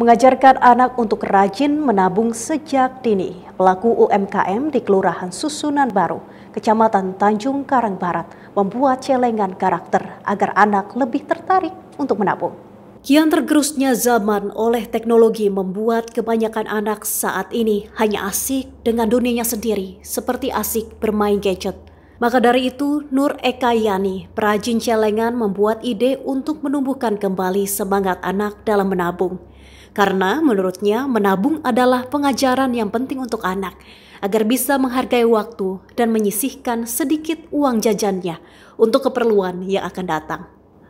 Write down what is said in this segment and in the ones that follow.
mengajarkan anak untuk rajin menabung sejak dini. Pelaku UMKM di Kelurahan Susunan Baru, Kecamatan Tanjung Karang Barat, membuat celengan karakter agar anak lebih tertarik untuk menabung. Kian tergerusnya zaman oleh teknologi membuat kebanyakan anak saat ini hanya asik dengan dunianya sendiri, seperti asik bermain gadget. Maka dari itu, Nur Eka Yani, perajin celengan membuat ide untuk menumbuhkan kembali semangat anak dalam menabung. Karena menurutnya menabung adalah pengajaran yang penting untuk anak agar bisa menghargai waktu dan menyisihkan sedikit uang jajannya untuk keperluan yang akan datang.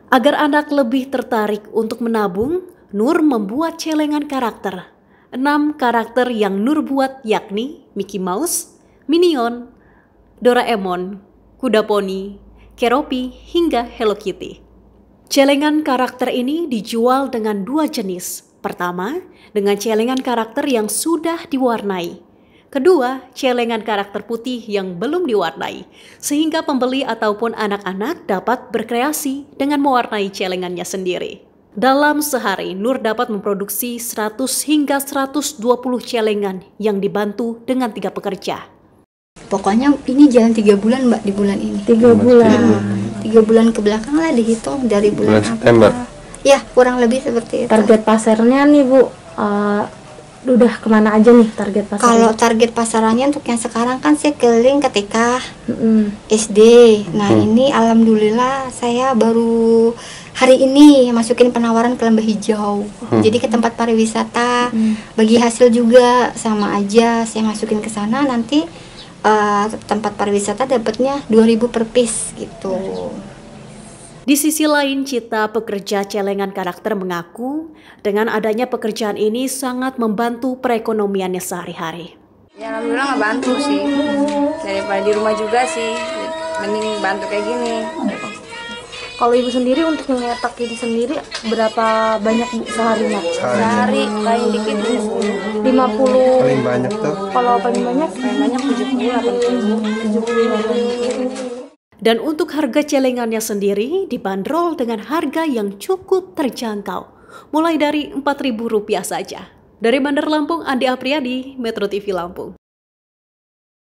Agar anak lebih tertarik untuk menabung, Nur membuat celengan karakter. Enam karakter yang Nur buat yakni Mickey Mouse, Minion, Doraemon, Kuda Poni, Keropi, hingga Hello Kitty. Celengan karakter ini dijual dengan dua jenis, Pertama, dengan celengan karakter yang sudah diwarnai. Kedua, celengan karakter putih yang belum diwarnai, sehingga pembeli ataupun anak-anak dapat berkreasi dengan mewarnai celengannya sendiri. Dalam sehari, Nur dapat memproduksi 100 hingga 120 celengan yang dibantu dengan tiga pekerja. Pokoknya ini jalan tiga bulan, Mbak, di bulan ini. Tiga bulan. Tiga bulan ke belakang lah dihitung dari bulan, bulan September. Apa ya kurang lebih seperti itu target pasarnya nih bu uh, udah kemana aja nih target pasar? Kalau target pasarannya untuk yang sekarang kan saya keliling ketika mm-hmm. SD. Nah mm-hmm. ini alhamdulillah saya baru hari ini masukin penawaran ke lembah hijau. Mm-hmm. Jadi ke tempat pariwisata mm-hmm. bagi hasil juga sama aja saya masukin ke sana nanti uh, tempat pariwisata dapatnya 2000 per piece gitu. Mm-hmm di sisi lain, Cita pekerja celengan karakter mengaku dengan adanya pekerjaan ini sangat membantu perekonomiannya sehari-hari. Ya alhamdulillah nggak bantu sih, daripada di rumah juga sih, mending bantu kayak gini. Kalau ibu sendiri untuk menyetak ini sendiri berapa banyak seharinya? Sehari sehari paling dikit 50. Paling banyak tuh. Kalau paling banyak? Paling banyak 70 atau 70. 70. 70. 70. 70. 70. 70. 70. Dan untuk harga celengannya sendiri dibanderol dengan harga yang cukup terjangkau, mulai dari Rp4.000 saja. Dari Bandar Lampung, Andi Apriyadi, Metro TV Lampung.